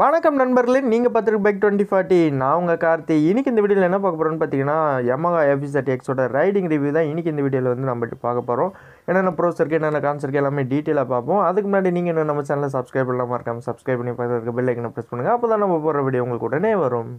வணக்கம் நண்பர்களே நீங்கள் பார்த்துருக்கு பைக் டுவெண்ட்டி ஃபார்ட்டி நான் உங்கள் கார்த்தி இன்றைக்கி இந்த வீடியோவில் என்ன பார்க்க போகிறோன்னு பார்த்தீங்கன்னா எமகா எஃபி தேர்ட்டி எக்ஸோட ரைடிங் ரிவ்யூ தான் இன்றைக்கி இந்த வீடியோவில் வந்து நம்ம பார்க்க போகிறோம் என்னென்ன ப்ரோஸ் இருக்குது என்னென்ன கான்ஸ் இருக்குது எல்லாமே டீட்டெயிலாக பார்ப்போம் அதுக்கு முன்னாடி நீங்கள் இன்னும் நம்ம சேனலில் சப்ஸ்கிரைப் பண்ணலாம் மறக்காமல் சப்ஸ்கிரைப் பண்ணி பார்த்துருக்க பெல் ஐக்கனை ப்ரெஸ் பண்ணுங்கள் அப்போ தான் நம்ம போகிற வீடியோ உங்களுக்கு உடனே வரும்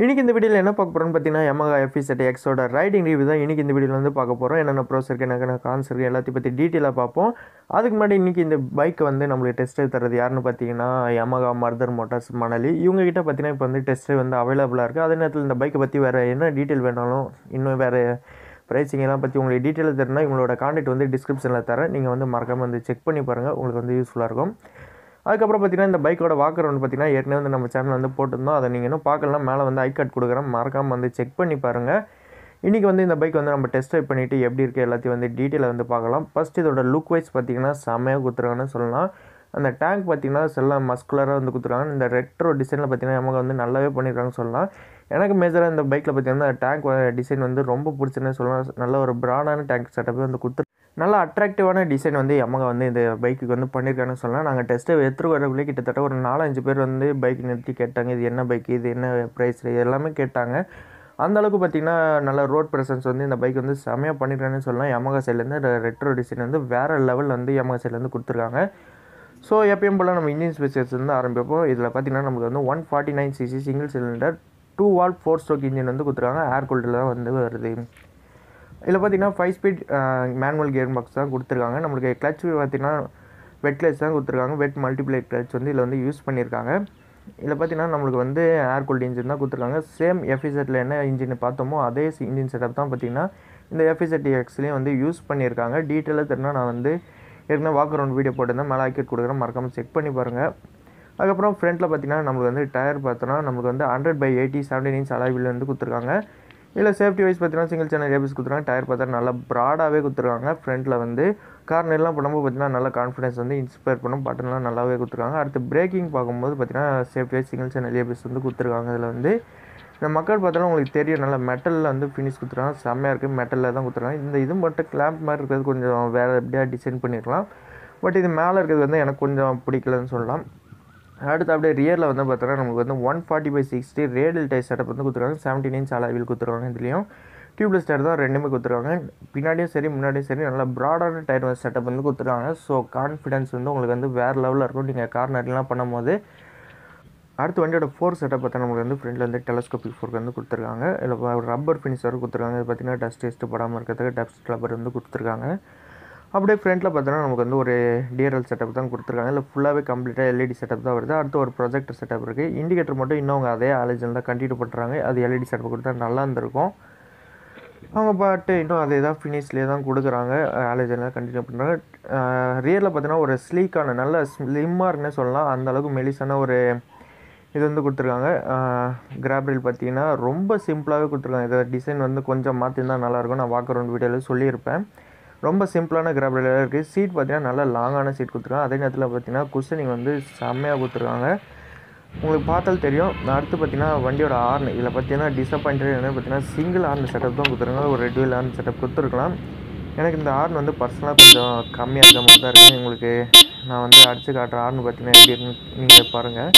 இன்றைக்கி இந்த வீடியோவில் என்ன பார்க்க போகிறோம்னு பார்த்தீங்கன்னா எமகா எஃபிசட் எக்ஸோட ரைடிங் ரிவ்யூ தான் இன்றைக்கி இந்த வீடியோவில் வந்து பார்க்க போகிறோம் என்னென்ன ப்ரோஸ் இருக்குது என்னென்ன கான்ஸ் இருக்குது எல்லாத்தையும் பற்றி டீட்டெயிலாக பார்ப்போம் அதுக்கு முன்னாடி இன்றைக்கி இந்த பைக்கை வந்து நம்மளுக்கு டெஸ்ட் தரது யாருன்னு பார்த்தீங்கன்னா எமகா மர்தர் மோட்டார்ஸ் மணலி இவங்ககிட்ட பார்த்தீங்கன்னா இப்போ வந்து டெஸ்ட் வந்து அவைலபிளாக இருக்குது அதே நேரத்தில் இந்த பைக்கை பற்றி வேறு என்ன டீட்டெயில் வேணாலும் இன்னும் வேறு ப்ரைஸிங் எல்லாம் பற்றி உங்களுக்கு டீட்டெயில் தெரிஞ்சால் இவங்களோட காண்டெக்ட் வந்து டிஸ்கிரிப்ஷனில் தரேன் நீங்கள் வந்து மறக்காமல் வந்து செக் பண்ணி பாருங்கள் உங்களுக்கு வந்து யூஸ்ஃபுல்லாக இருக்கும் அதுக்கப்புறம் பார்த்திங்கன்னா இந்த பைக்கோட வாக்கர் ஒன்று பார்த்திங்கன்னா ஏற்கனவே வந்து நம்ம சேனல் வந்து போட்டிருந்தோம் அதை நீங்கள் இன்னும் பார்க்கலாம் மேலே வந்து ஐ கார்ட் கொடுக்குறேன் மறக்காமல் வந்து செக் பண்ணி பாருங்கள் இன்றைக்கி வந்து இந்த பைக் வந்து நம்ம டெஸ்ட் ட்ரைவ் பண்ணிவிட்டு எப்படி இருக்குது எல்லாத்தையும் வந்து டீட்டெயிலாக வந்து பார்க்கலாம் ஃபஸ்ட் இதோட லுக் வைஸ் பார்த்திங்கன்னா செம்மையாக கொடுத்துருக்காங்கன்னு சொல்லலாம் அந்த டேங்க் பார்த்திங்கன்னா செல்லாம் மஸ்குலராக வந்து கொடுத்துருக்காங்க இந்த ரெட்ரோ டிசைனில் பார்த்திங்கன்னா நமக்கு வந்து நல்லாவே பண்ணியிருக்காங்கன்னு சொல்லலாம் எனக்கு மேஜராக இந்த பைக்கில் பார்த்திங்கன்னா டேங்க் டிசைன் வந்து ரொம்ப பிடிச்சதுன்னு சொல்லலாம் நல்ல ஒரு ப்ராடான டேங்க் செட்டப்பே வந்து கொடுத்து நல்ல அட்ராக்டிவான டிசைன் வந்து எமக வந்து இந்த பைக்குக்கு வந்து பண்ணியிருக்காங்கன்னு சொல்லலாம் நாங்கள் டெஸ்ட்டை எடுத்துகிட்டு வரக்குள்ளே கிட்டத்தட்ட ஒரு நாலஞ்சு பேர் வந்து பைக் நிறுத்தி கேட்டாங்க இது என்ன பைக் இது என்ன ப்ரைஸ் இது எல்லாமே கேட்டாங்க அந்தளவுக்கு பார்த்திங்கன்னா நல்ல ரோட் ப்ரெசன்ஸ் வந்து இந்த பைக் வந்து செமையாக பண்ணியிருக்காங்கன்னு சொல்லலாம் எமக சைட்லேருந்து ரெட்ரோ டிசைன் வந்து வேறு லெவல் வந்து எமக சைட்லேருந்து கொடுத்துருக்காங்க ஸோ எப்பயும் போல் நம்ம இன்ஜின் ஸ்பெஷல்ஸ் வந்து ஆரம்பிப்போம் இதில் பார்த்திங்கன்னா நமக்கு வந்து one forty nine CC single cylinder two valve four stroke engine வந்து கொடுத்துருக்காங்க ஏர் கூல்டில் தான் வந்து வருது இதில் பார்த்திங்கன்னா five speed manual gear box தான் கொடுத்துருக்காங்க நம்மளுக்கு கிளச் பார்த்திங்கன்னா வெட் கிளச் தான் கொடுத்துருக்காங்க வெட் மல்டிப்ளை கிளச் வந்து இதில் வந்து யூஸ் பண்ணியிருக்காங்க இதில் பார்த்திங்கன்னா நம்மளுக்கு வந்து ஏர் கூல்டு இன்ஜின் தான் கொடுத்துருக்காங்க சேம் எஃபிசெட்டில் என்ன இன்ஜின் பார்த்தோமோ அதே இன்ஜின் செட்டப் தான் பார்த்திங்கன்னா இந்த எஃபிசெட் எக்ஸ்லேயும் வந்து யூஸ் பண்ணியிருக்காங்க டீட்டெயிலாக தெரினா நான் வந்து ஏற்கனவே வாக் அரௌண்ட் வீடியோ போட்டிருந்தேன் மேலே ஆக்கெட் கொடுக்குறேன் மறக்காமல் செக் பண்ணி பாருங்கள் அதுக்கப்புறம் ஃப்ரண்ட்டில் பார்த்திங்கன்னா நம்மளுக்கு வந்து டயர் பார்த்தோன்னா நம்மளுக்கு வந்து hundred by eighty seventeen inch அளவில் வந்து கொடுத்துருக்காங்க இல்லை சேஃப்டி வைஸ் பார்த்தீங்கன்னா சிங்கிள் சேனல் ஏபிஎஸ் கொடுத்துருக்காங்க டயர் பார்த்தா நல்லா ப்ராடாகவே கொடுத்துருக்காங்க ஃப்ரண்ட்டில் வந்து கார்னர்லாம் போது பார்த்தீங்கன்னா நல்லா கான்ஃபிடன்ஸ் வந்து இன்ஸ்பயர் பண்ணும் பட்டன்லாம் நல்லாவே கொடுத்துருக்காங்க அடுத்து பிரேக்கிங் பார்க்கும்போது பார்த்தீங்கன்னா safety wise single channel ABS வந்து கொடுத்துருக்காங்க இதில் வந்து இந்த மக்கள் பார்த்தோன்னா உங்களுக்கு தெரியும் நல்லா மெட்டலில் வந்து ஃபினிஷ் கொடுத்துருக்காங்க செம்மையாக இருக்குது மெட்டலில் தான் கொடுத்துருக்காங்க இந்த இது மட்டும் கிளாம்ப் மாதிரி இருக்கிறது கொஞ்சம் வேறு எப்படியாக டிசைன் பண்ணியிருக்கலாம் பட் இது மேலே இருக்கிறது வந்து எனக்கு கொஞ்சம் பிடிக்கலன்னு சொல்லலாம் அடுத்து அப்படியே ரியரில் வந்து பார்த்தோன்னா நமக்கு வந்து one forty by sixty radial tyre setup வந்து கொடுத்துருக்காங்க செவன்டீன் இன்ச் அளவில் கொடுத்துருவாங்க இதுலேயும் டியூப்லெஸ் டயர் தான் ரெண்டுமே கொடுத்துருவாங்க பின்னாடியும் சரி முன்னாடியும் சரி நல்லா ப்ராடான டயர் செட்டப் வந்து கொடுத்துருக்காங்க ஸோ கான்ஃபிடன்ஸ் வந்து உங்களுக்கு வந்து வேறு லெவலில் இருக்கும் நீங்கள் கார்னர்லாம் பண்ணும்போது அடுத்து வண்டியோட ஃபோர் செட்டப் பார்த்தா நம்மளுக்கு வந்து ஃப்ரெண்டில் வந்து டெலஸ்கோபிக் ஃபோர்க் வந்து கொடுத்துருக்காங்க இல்லை ரப்பர் ஃபினிஷ் வரை கொடுத்துருக்காங்க இது பார்த்திங்கன்னா டஸ்ட் டேஸ்ட்டு படாமல் இருக்கிறதுக்கு டஸ்ட் ரப்பர் வந்து கொடுத்துருக்காங்க அப்படியே ஃப்ரண்ட்டில் பார்த்தோன்னா நமக்கு வந்து ஒரு டிஆர்எல் செட்டப் தான் கொடுத்துருக்காங்க இல்லை ஃபுல்லாகவே கம்ப்ளீட்டாக எல்இடி செட்டப் தான் வருது அடுத்து ஒரு ப்ரொஜெக்டர் செட்டப் இருக்குது இண்டிகேட்டர் மட்டும் இன்னும் அவங்க அதே ஆலேஜில் தான் கண்டினியூ பண்ணுறாங்க அது எல்இடி செட்டப் e கொடுத்தா நல்லா இருந்திருக்கும் அவங்க பாட்டு இன்னும் அதே தான் ஃபினிஷ்லேயே தான் கொடுக்குறாங்க ஆலேஜில் கண்டினியூ பண்ணுறாங்க ரியலில் பார்த்தீங்கன்னா ஒரு ஸ்லீக்கான நல்ல ஸ்லிம்மாக இருக்குன்னே சொல்லலாம் அந்தளவுக்கு மெலிசான ஒரு இது வந்து கொடுத்துருக்காங்க கிராப்ரில் பார்த்தீங்கன்னா ரொம்ப சிம்பிளாகவே கொடுத்துருக்காங்க இதை டிசைன் வந்து கொஞ்சம் மாற்றிருந்தால் நல்லாயிருக்கும் நான் வாக்கர் ஒன் வீடியோவில் சொல்லியிருப்பேன் ரொம்ப சிம்பிளான கிராப்ரேடராக இருக்குது சீட் பார்த்திங்கன்னா நல்லா லாங்கான சீட் கொடுத்துருக்காங்க அதே நேரத்தில் பார்த்தீங்கன்னா குஷனிங் வந்து செம்மையாக கொடுத்துருக்காங்க உங்களுக்கு பார்த்தாலும் தெரியும் அடுத்து பார்த்தீங்கன்னா வண்டியோட ஆர்ன் இதில் பார்த்தீங்கன்னா டிசப்பாயிண்டட் என்னென்னு பார்த்தீங்கன்னா சிங்கிள் ஆர்ன் செட்டப் தான் கொடுத்துருக்காங்க ஒரு ரெட் ஆர்ன் செட்டப் கொடுத்துருக்கலாம் எனக்கு இந்த ஆர்ன் வந்து பர்சனலாக கொஞ்சம் கம்மியாக இருந்த மாதிரி தான் இருக்குது உங்களுக்கு நான் வந்து அடித்து காட்டுற ஆர்ன் பார்த்தீங்கன்னா எப்படி இருக்குன்னு நீங்கள் பாருங்கள்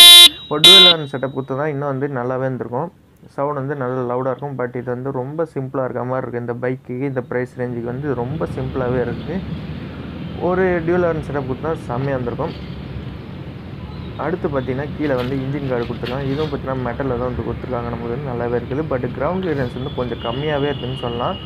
ஒரு டூவல் ஆர்ன் செட்டப் தான் இன்னும் வந்து நல்லாவே இருந்திருக்கும் சவுண்ட் வந்து நல்ல லவுடாக இருக்கும் பட் இது வந்து ரொம்ப சிம்பிளாக இருக்க மாதிரி இருக்குது இந்த பைக்குக்கு இந்த ப்ரைஸ் ரேஞ்சுக்கு வந்து ரொம்ப சிம்பிளாகவே இருக்குது ஒரு டியூலர்ன் செட்டப் கொடுத்தா செம்மையாக இருந்திருக்கும் அடுத்து பார்த்தீங்கன்னா கீழே வந்து இன்ஜின் கார்டு கொடுத்துருக்காங்க இதுவும் பார்த்தீங்கன்னா மெட்டலில் தான் வந்து கொடுத்துருக்காங்க நமக்கு வந்து நல்லாவே இருக்குது பட் கிரவுண்ட் கிளியரன்ஸ் வந்து கொஞ்சம் கம்மியாகவே இருக்குதுன்னு சொல்லலாம்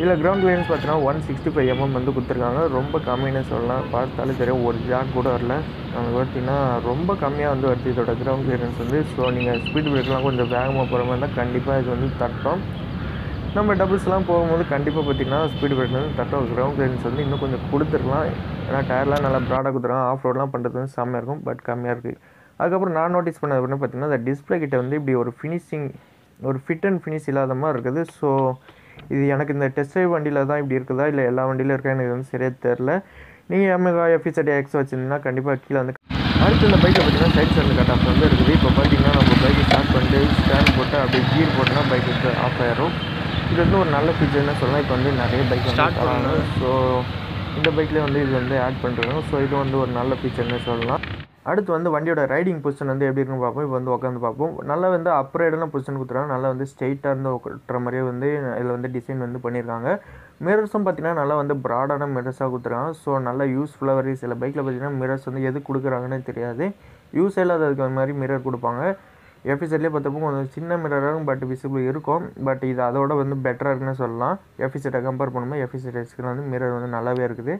இதில் கிரவுண்ட் கிளியரன்ஸ் பார்த்தீங்கன்னா ஒன் சிக்ஸ்டி ஃபைவ் எம்எம் வந்து கொடுத்துருக்காங்க ரொம்ப கம்மின்னு சொல்லலாம் பார்த்தாலும் தெரியும் ஒரு ஜாக் கூட வரல அங்கே பார்த்தீங்கன்னா ரொம்ப கம்மியாக வந்து வருது இதோட கிரவுண்ட் கிளியரன்ஸ் வந்து ஸோ நீங்கள் ஸ்பீட் பிரேக்லாம் கொஞ்சம் வேகமாக போகிற மாதிரி இருந்தால் கண்டிப்பாக இது வந்து தட்டும் நம்ம டபுள்ஸ்லாம் போகும்போது கண்டிப்பாக பார்த்திங்கன்னா ஸ்பீட் பிரேக் வந்து தட்டும் கிரவுண்ட் கிளியரன்ஸ் வந்து இன்னும் கொஞ்சம் கொடுத்துருக்கலாம் ஏன்னா டயர்லாம் நல்லா ப்ராடாக கொடுத்துருக்காங்க ஆஃப் ரோட்லாம் பண்ணுறது வந்து செம்மையாக இருக்கும் பட் கம்மியாக இருக்குது அதுக்கப்புறம் நான் நோட்டீஸ் பண்ணது அப்படின்னு பார்த்திங்கன்னா அந்த டிஸ்பிளே கிட்ட வந்து இப்படி ஒரு ஃபினிஷிங் ஒரு ஃபிட் அண்ட் ஃபினிஷ் இல்லாத மாதிரி இருக்குது ஸோ இது எனக்கு இந்த டெஸ்ட் ட்ரைவ் வண்டியில் தான் இப்படி இருக்குதா இல்லை எல்லா வண்டியிலும் இருக்கா எனக்கு வந்து சரியாக தெரில நீங்கள் எம்எகா எஃபிசடி எக்ஸ் வச்சுருந்தீங்கன்னா கண்டிப்பாக கீழே வந்து அடுத்த இந்த பைக்கில் பார்த்தீங்கன்னா சைட் ஸ்டாண்ட் கட் ஆஃப் வந்து இருக்குது இப்போ பார்த்தீங்கன்னா நம்ம பைக்கை ஸ்டார்ட் பண்ணிட்டு ஸ்டாண்ட் போட்டு அப்படியே கீர் போட்டுனா பைக்கு ஆஃப் ஆயிரும் இது வந்து ஒரு நல்ல ஃபீச்சர்னு சொல்லலாம் இப்போ வந்து நிறைய பைக் ஸ்டார்ட் பண்ணணும் ஸோ இந்த பைக்லேயே வந்து இது வந்து ஆட் பண்ணுறோம் ஸோ இது வந்து ஒரு நல்ல ஃபீச்சர்னு சொல்லலாம் அடுத்து வந்து வண்டியோட ரைடிங் பொசிஷன் வந்து எப்படி இருக்குன்னு பார்ப்போம் இப்போ வந்து உட்காந்து பார்ப்போம் நல்லா வந்து அப்ரைடான பொசிஷன் கொடுத்துருவாங்க நல்லா வந்து ஸ்ட்ரெயிட்டாக இருந்து ஒட்டுற மாதிரியே வந்து இதில் வந்து டிசைன் வந்து பண்ணியிருக்காங்க மிரர்ஸும் பார்த்திங்கன்னா நல்லா வந்து ப்ராடான மிரர்ஸாக கொடுத்துருக்காங்க ஸோ நல்லா யூஸ்ஃபுல்லாக வருது சில பைக்கில் பார்த்திங்கன்னா மிரர்ஸ் வந்து எது கொடுக்குறாங்கன்னு தெரியாது யூஸ் இல்லாததுக்கு மாதிரி மிரர் கொடுப்பாங்க எஃபிசெட்லேயே பார்த்தப்போ கொஞ்சம் சின்ன மிரராகவும் பட் விசிபிள் இருக்கும் பட் இது அதோட வந்து பெட்டராக இருக்குன்னு சொல்லலாம் எஃபிசெட்டை கம்பேர் பண்ணும்போது எஃபிசெட் வந்து மிரர் வந்து நல்லாவே இருக்குது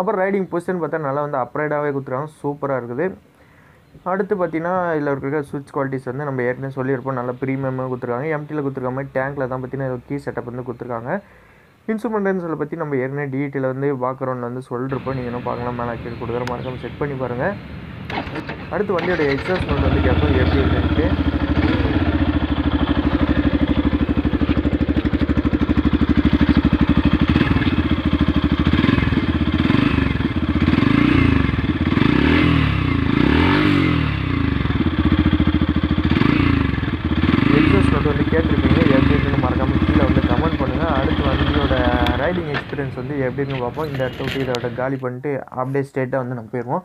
அப்புறம் ரைடிங் பொசிஷன் பார்த்தா நல்லா வந்து அப்ரைடாகவே கொடுத்துருக்காங்க சூப்பராக இருக்குது அடுத்து பார்த்திங்கன்னா இதில் இருக்கிற சுவிட்ச் குவாலிட்டிஸ் வந்து நம்ம ஏற்கனவே சொல்லியிருப்போம் நல்லா ப்ரீமியமாக கொடுத்துருக்காங்க எம்டியில் கொடுத்துருக்க மாதிரி டேங்க்கில் தான் பார்த்தீங்கன்னா கீ செட்டப் வந்து கொடுத்துருக்காங்க இன்ஸ்ட்ருமெண்ட்ஸில் பற்றி நம்ம ஏற்கனவே டிஇட்டியில் வந்து பார்க்குறோன்னு வந்து சொல்லிருப்போம் நீங்கள் என்ன பார்க்கலாம் மேலே கீழே கொடுக்குற மறக்காமல் செக் பண்ணி பாருங்கள் அடுத்து வண்டியோட எக்ஸாஸ்ட் வந்து கேட்போம் எப்படி இருக்குது ப்ராப்ளம்ஸ் வந்து எப்படின்னு பார்ப்போம் இந்த இடத்த விட்டு இதோட காலி பண்ணிட்டு அப்படியே ஸ்டேட்டாக வந்து நம்ம போயிடுவோம்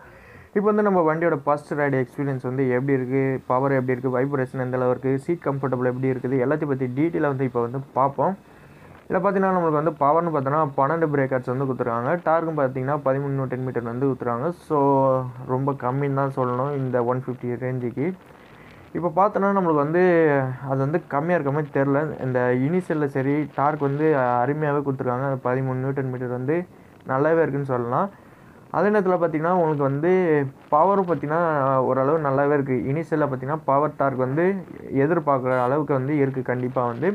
இப்போ வந்து நம்ம வண்டியோட ஃபஸ்ட் ரைடு எக்ஸ்பீரியன்ஸ் வந்து எப்படி இருக்குது பவர் எப்படி இருக்குது வைப்ரேஷன் எந்த அளவு இருக்குது சீட் கம்ஃபர்டபுள் எப்படி இருக்குது எல்லாத்தையும் பற்றி டீட்டெயிலாக வந்து இப்போ வந்து பார்ப்போம் இதில் பார்த்தீங்கன்னா நம்மளுக்கு வந்து பவர்னு பார்த்தோன்னா பன்னெண்டு பிரேக்கர்ஸ் வந்து கொடுத்துருக்காங்க டார்க்கும் பார்த்தீங்கன்னா பதிமூணு டென் மீட்டர் வந்து கொடுத்துருவாங்க ஸோ ரொம்ப கம்மின்னு தான் சொல்லணும் இந்த ஒன் ஃபிஃப்டி ரேஞ்சுக்கு இப்போ பார்த்தோன்னா நம்மளுக்கு வந்து அது வந்து கம்மியாக இருக்க மாதிரி தெரில இந்த இனிஷியலில் சரி டார்க் வந்து அருமையாகவே கொடுத்துருக்காங்க அந்த பதிமூணு நியூட்டன் மீட்டர் வந்து நல்லாவே இருக்குதுன்னு சொல்லலாம் அதே நேரத்தில் பார்த்திங்கன்னா உங்களுக்கு வந்து பவரும் பார்த்திங்கன்னா ஓரளவு நல்லாவே இருக்குது இனிஷியலில் பார்த்திங்கன்னா பவர் டார்க் வந்து எதிர்பார்க்குற அளவுக்கு வந்து இருக்குது கண்டிப்பாக வந்து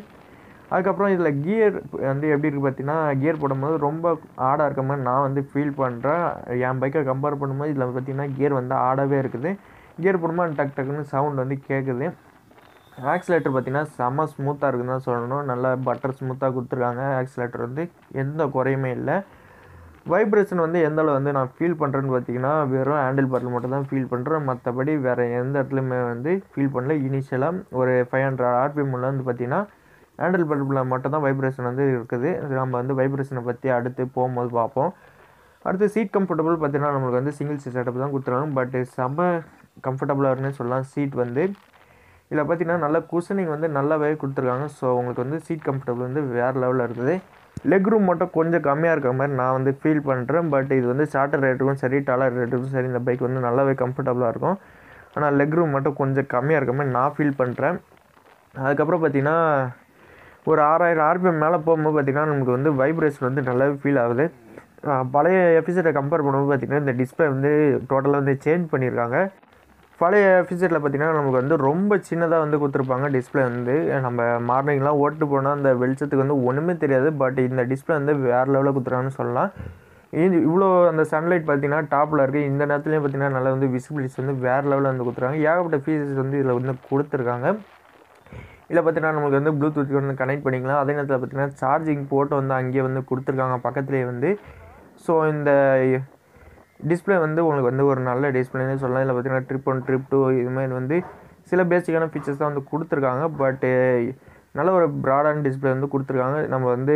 அதுக்கப்புறம் இதில் கியர் வந்து எப்படி இருக்குது பார்த்தீங்கன்னா கியர் போடும்போது ரொம்ப ஆடாக இருக்க மாதிரி நான் வந்து ஃபீல் பண்ணுறேன் என் பைக்கை கம்பேர் பண்ணும்போது இதில் பார்த்திங்கன்னா கியர் வந்து ஆடாகவே இருக்குது கியர் போடும்போது டக் டக்குன்னு சவுண்ட் வந்து கேட்குது ஆக்சிலேட்டர் பார்த்திங்கன்னா செம்ம ஸ்மூத்தாக இருக்குன்னு தான் சொல்லணும் நல்லா பட்டர் ஸ்மூத்தாக கொடுத்துருக்காங்க ஆக்சிலேட்டர் வந்து எந்த குறையுமே இல்லை வைப்ரேஷன் வந்து எந்த அளவு வந்து நான் ஃபீல் பண்ணுறேன்னு பார்த்தீங்கன்னா வெறும் ஹேண்டில் பாட்டில் மட்டும் தான் ஃபீல் பண்ணுறேன் மற்றபடி வேறு எந்த இடத்துலையுமே வந்து ஃபீல் பண்ணல இனிஷியலாக ஒரு ஃபைவ் ஹண்ட்ரட் ஆர்பிஎம் வந்து பார்த்திங்கன்னா ஹேண்டில் பாட்டில் மட்டும் தான் வைப்ரேஷன் வந்து இருக்குது நம்ம வந்து வைப்ரேஷனை பற்றி அடுத்து போகும்போது பார்ப்போம் அடுத்து சீட் கம்ஃபர்டபுள் பார்த்தீங்கன்னா நம்மளுக்கு வந்து சிங்கிள் சீட் செட்டப் தான் கொடுத்துருவாங்க பட் செம்ம கம்ஃபர்டபுளாக இருக்குன்னு சொல்லலாம் சீட் வந்து இதில் பார்த்தீங்கன்னா நல்ல குஷனிங் வந்து நல்லாவே கொடுத்துருக்காங்க ஸோ உங்களுக்கு வந்து சீட் கம்ஃபர்டபுள் வந்து வேறு லெவலில் இருக்குது லெக் ரூம் மட்டும் கொஞ்சம் கம்மியாக இருக்க மாதிரி நான் வந்து ஃபீல் பண்ணுறேன் பட் இது வந்து ஷார்ட்டர் ரேட்டுக்கும் சரி டாலர் ரேட்டுக்கும் சரி இந்த பைக் வந்து நல்லாவே கம்ஃபர்டபுளாக இருக்கும் ஆனால் லெக் ரூம் மட்டும் கொஞ்சம் கம்மியாக இருக்க மாதிரி நான் ஃபீல் பண்ணுறேன் அதுக்கப்புறம் பார்த்திங்கன்னா ஒரு ஆறாயிரம் ஆர்பிஎம் மேலே போகும்போது பார்த்திங்கன்னா நமக்கு வந்து வைப்ரேஷன் வந்து நல்லாவே ஃபீல் ஆகுது பழைய எபிசோடை கம்பேர் பண்ணும்போது பார்த்திங்கன்னா இந்த டிஸ்பிளே வந்து டோட்டலாக வந்து சேஞ்ச் பண்ணியிருக்காங்க பழைய ஃபியூச்சரில் பார்த்திங்கன்னா நமக்கு வந்து ரொம்ப சின்னதாக வந்து கொடுத்துருப்பாங்க டிஸ்பிளே வந்து நம்ம மார்னிங்லாம் ஓட்டு போனால் அந்த வெளிச்சத்துக்கு வந்து ஒன்றுமே தெரியாது பட் இந்த டிஸ்பிளே வந்து வேறு லெவலில் கொடுத்துருக்காங்கன்னு சொல்லலாம் இது இவ்வளோ அந்த சன்லைட் பார்த்திங்கன்னா டாப்பில் இருக்குது இந்த நேரத்துலையும் பார்த்திங்கன்னா நல்லா வந்து விசிபிலிட்டிஸ் வந்து வேறு லெவலில் வந்து கொடுத்துருக்காங்க ஏகப்பட்ட ஃபீச்சர்ஸ் வந்து இதில் வந்து கொடுத்துருக்காங்க இல்லை பார்த்தீங்கன்னா நமக்கு வந்து ப்ளூடூத் வந்து கனெக்ட் பண்ணிக்கலாம் அதே நேரத்தில் பார்த்திங்கன்னா சார்ஜிங் போட்டு வந்து அங்கேயே வந்து கொடுத்துருக்காங்க பக்கத்துலேயே வந்து ஸோ இந்த டிஸ்பிளே வந்து உங்களுக்கு வந்து ஒரு நல்ல டிஸ்பிளேன்னு சொல்லலாம் இல்லை பார்த்தீங்கன்னா ட்ரிப் ஒன் ட்ரிப் டூ இதுமாதிரி வந்து சில பேசிக்கான ஃபீச்சர்ஸ் தான் வந்து கொடுத்துருக்காங்க பட்டு நல்ல ஒரு ப்ராடான டிஸ்பிளே வந்து கொடுத்துருக்காங்க நம்ம வந்து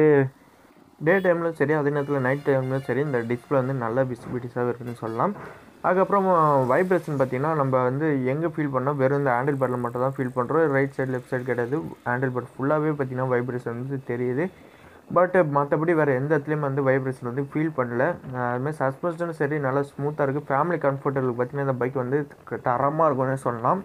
டே டைம்லையும் சரி அதே நேரத்தில் நைட் டைம்லையும் சரி இந்த டிஸ்பிளே வந்து நல்ல விசிபிலிட்டிஸாக இருக்குதுன்னு சொல்லலாம் அதுக்கப்புறம் வைப்ரேஷன் பார்த்திங்கன்னா நம்ம வந்து எங்கே ஃபீல் பண்ணோம் வெறும் இந்த ஹேண்டில் பேட்டில் மட்டும் தான் ஃபீல் பண்ணுறோம் ரைட் சைடு லெஃப்ட் சைடு கிடையாது ஹேண்டில் பேட் ஃபுல்லாகவே பார்த்திங்கன்னா வைப்ரேஷன் வந்து தெரியுது பட் மற்றபடி வேறு எந்த இடத்துலையும் வந்து வைப்ரேஷன் வந்து ஃபீல் பண்ணல அதுமாதிரி சஸ்பென்ஷனும் சரி நல்லா ஸ்மூத்தாக இருக்குது ஃபேமிலி கம்ஃபர்டபுள் பார்த்திங்கன்னா இந்த பைக் வந்து தரமாக இருக்கும்னு சொல்லலாம்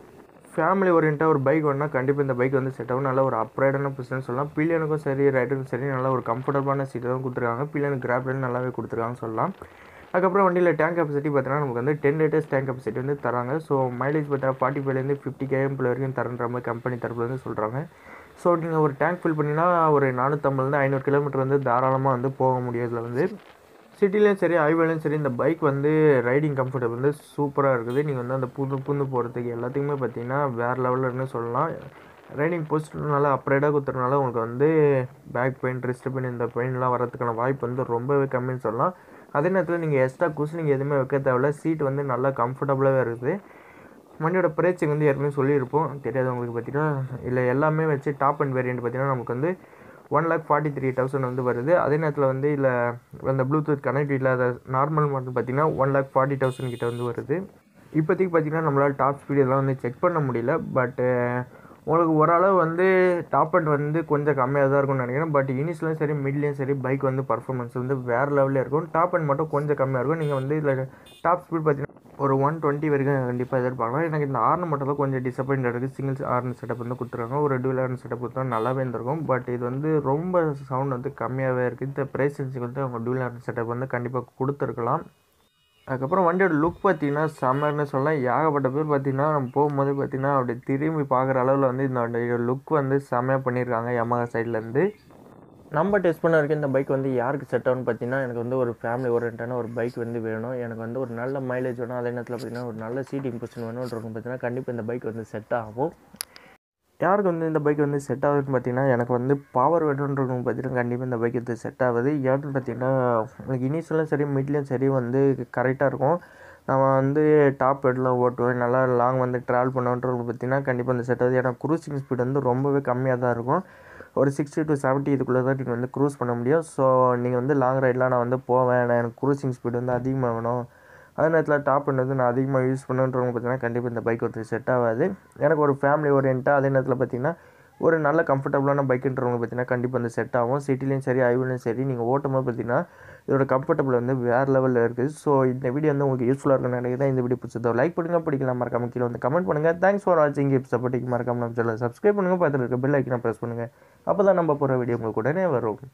ஃபேமிலி ஓரியண்டாக ஒரு பைக் வேணால் கண்டிப்பாக இந்த பைக் வந்து செட் ஆகும் நல்ல ஒரு அப்ரைடான பிஸ்னஸ் சொல்லலாம் பில்லியனுக்கும் சரி ரைடருக்கும் சரி நல்ல ஒரு கம்ஃபர்டபுளான சீட்டு தான் கொடுத்துருக்காங்க பில்லியனுக்கு கிராப்லேயும் நல்லாவே கொடுத்துருக்காங்கன்னு சொல்லலாம் அதுக்கப்புறம் வண்டியில் டேங்க் கெப்பாசிட்டி பார்த்தீங்கன்னா நமக்கு வந்து டென் லிட்டர்ஸ் டேங்க் கெப்பாசிட்டி வந்து தராங்க ஸோ மைலேஜ் பார்த்தா ஃபார்ட்டி ஃபைவ்லேருந்து ஃபிஃப்டி கேஎம்பில் வரைக்கும் தரன்ற மாதிரி கம்பெனி தரப்புலேருந்து சொல்கிறாங்க ஸோ நீங்கள் ஒரு டேங்க் ஃபில் பண்ணினா ஒரு நானூற்றம்பதுலேருந்து ஐநூறு கிலோமீட்டர் வந்து தாராளமாக வந்து போக முடியாதுல வந்து சிட்டிலையும் சரி ஹைவேலையும் சரி இந்த பைக் வந்து ரைடிங் கம்ஃபர்டபுள் வந்து சூப்பராக இருக்குது நீங்கள் வந்து அந்த புது புந்து போகிறதுக்கு எல்லாத்துக்குமே பார்த்தீங்கன்னா வேறு லெவலில் இருக்குன்னு சொல்லலாம் ரைடிங் போஸ்ட்னால அப்ரேடாக கொடுத்துறதுனால உங்களுக்கு வந்து பேக் பெயின் ரிஸ்ட் பெயின் இந்த பெயின்லாம் வரதுக்கான வாய்ப்பு வந்து ரொம்பவே கம்மின்னு சொல்லலாம் அதே நேரத்தில் நீங்கள் எக்ஸ்ட்ரா குஷன் நீங்கள் எதுவுமே வைக்க தேவையில்ல சீட் வந்து நல்லா கம்ஃபர்டபுளாகவே இருக்குது வண்டியோட ப்ரைஸிங் வந்து ஏற்கனவே சொல்லியிருப்போம் தெரியாதவங்களுக்கு பார்த்தீங்கன்னா இல்லை எல்லாமே வச்சு டாப் அண்ட் வேரியண்ட் பார்த்தீங்கன்னா நமக்கு வந்து one lakh forty three thousand வந்து வருது அதே நேரத்தில் வந்து இல்லை அந்த ப்ளூடூத் கனெக்ட் இல்லாத நார்மல் மாடல் பார்த்தீங்கன்னா ஒன் லேக் ஃபார்ட்டி தௌசண்ட் கிட்ட வந்து வருது இப்போதைக்கு பார்த்தீங்கன்னா நம்மளால் டாப் ஸ்பீடு இதெல்லாம் வந்து செக் பண்ண முடியல பட்டு உங்களுக்கு ஓரளவு வந்து டாப் அண்ட் வந்து கொஞ்சம் கம்மியாக தான் இருக்கும்னு நினைக்கிறேன் பட் இனிஷியலும் சரி மிட்லேயும் சரி பைக் வந்து பர்ஃபார்மன்ஸ் வந்து வேறு லெவலில் இருக்கும் டாப் அண்ட் மட்டும் கொஞ்சம் கம்மியாக இருக்கும் நீங்கள் வந்து இதில் டாப் ஸ்பீட் பார்த்தீங்கன்னா ஒரு ஒன் டுவெண்ட்டி வரைக்கும் கண்டிப்பாக எதிர்பார்க்கலாம் எனக்கு இந்த ஆர்னு மட்டும் தான் கொஞ்சம் டிசப்பாயிண்ட் இருக்குது சிங்கிள்ஸ் ஆர்ன் செட்டப் வந்து கொடுத்துருக்காங்க ஒரு டூல் ஆர்ன் செட்டப் கொடுத்தா நல்லாவே இருந்திருக்கும் பட் இது வந்து ரொம்ப சவுண்ட் வந்து கம்மியாகவே இருக்குது இந்த ப்ரைஸ் வந்து அவங்க டூல் ஆர்ன் செட்டப் வந்து கண்டிப்பாக கொடுத்துருக்கலாம் அதுக்கப்புறம் வண்டியோட லுக் பார்த்தீங்கன்னா சம்மர்னு சொல்லலாம் ஏகப்பட்ட பேர் பார்த்தீங்கன்னா நம்ம போகும்போது பார்த்தீங்கன்னா அப்படி திரும்பி பார்க்குற அளவில் வந்து இந்த வண்டியோட லுக் வந்து செம்மையாக பண்ணியிருக்காங்க எமக சைட்லேருந்து நம்ம டெஸ்ட் பண்ண வரைக்கும் இந்த பைக் வந்து யாருக்கு செட் ஆகும்னு பார்த்தீங்கன்னா எனக்கு வந்து ஒரு ஃபேமிலி ஓரியன்டான ஒரு பைக் வந்து வேணும் எனக்கு வந்து ஒரு நல்ல மைலேஜ் வேணும் அதே நேரத்தில் பார்த்தீங்கன்னா ஒரு நல்ல சீட்டிங் பொசிஷன் வேணும்ன்றவங்க பார்த்தீங்கன்னா கண்டிப்பாக இந்த பைக் வந்து செட் ஆகும் யாருக்கு வந்து இந்த பைக் வந்து செட் ஆகுதுன்னு பார்த்தீங்கன்னா எனக்கு வந்து பவர் வேணுன்றவங்க பார்த்தீங்கன்னா கண்டிப்பாக இந்த பைக் வந்து செட் ஆகுது ஏன்னு பார்த்தீங்கன்னா எனக்கு இனிஷியலும் சரி மிட்லேயும் சரி வந்து கரெக்டாக இருக்கும் நம்ம வந்து டாப் ஹெட்லாம் ஓட்டுவேன் நல்லா லாங் வந்து ட்ராவல் பண்ணுவோன்றது பார்த்தீங்கன்னா கண்டிப்பாக இந்த செட் ஆகுது ஏன்னா குரூசிங் ஸ்பீட் வந்து ரொம்பவே கம்மியாக தான் இருக்கும் ஒரு சிக்ஸ்டி டு செவன்ட்டி இதுக்குள்ளே தான் நீங்கள் வந்து க்ரூஸ் பண்ண முடியும் ஸோ நீங்கள் வந்து லாங் ரைட்லாம் நான் வந்து போவேன் எனக்கு க்ரூசிங் ஸ்பீடு வந்து அதிகமாக வேணும் அதே நேரத்தில் டாப் வந்து நான் அதிகமாக யூஸ் பண்ணுன்றவங்க பார்த்தீங்கன்னா கண்டிப்பாக இந்த பைக் வந்து செட் ஆகாது எனக்கு ஒரு ஃபேமிலி ஓரியன்ட்டாக அதே நேரத்தில் பார்த்திங்கன்னா ஒரு நல்ல கம்ஃபர்டபுளான பைக்குன்றவங்க பார்த்திங்கன்னா கண்டிப்பாக வந்து செட் ஆகும் சிட்டிலையும் சரி ஐவிலையும் சரி நீங்கள் ஓட்டும்போது பார்த்தீங்கன்னா பார்த்திங்கன்னா இதோட கம்ஃபர்டபுள் வந்து வேறு லெவலில் இருக்குது ஸோ இந்த வீடியோ வந்து உங்களுக்கு யூஸ்ஃபுல்லாக இருக்கும்னு நினைக்கிறேன் இந்த வீடியோ பிடிச்சதோ லைக் பண்ணுங்கள் பிடிக்கலாம் மறக்காம கீழே வந்து கமெண்ட் பண்ணுங்கள் தேங்க்ஸ் ஃபார் வாட்சிங் கிப்ஸ் சப்போர்ட்டிங் மறக்காம நம்ம சொல்ல சப்ஸ்கிரைப் பண்ணுங்கள் பார்த்துட்டு இருக்க பெல் ஐக்கனை ப்ரெஸ் பண்ணுங்கள் அப்போ தான் நம்ம போகிற வீடியோ உங்களுக்கு உடனே வரும்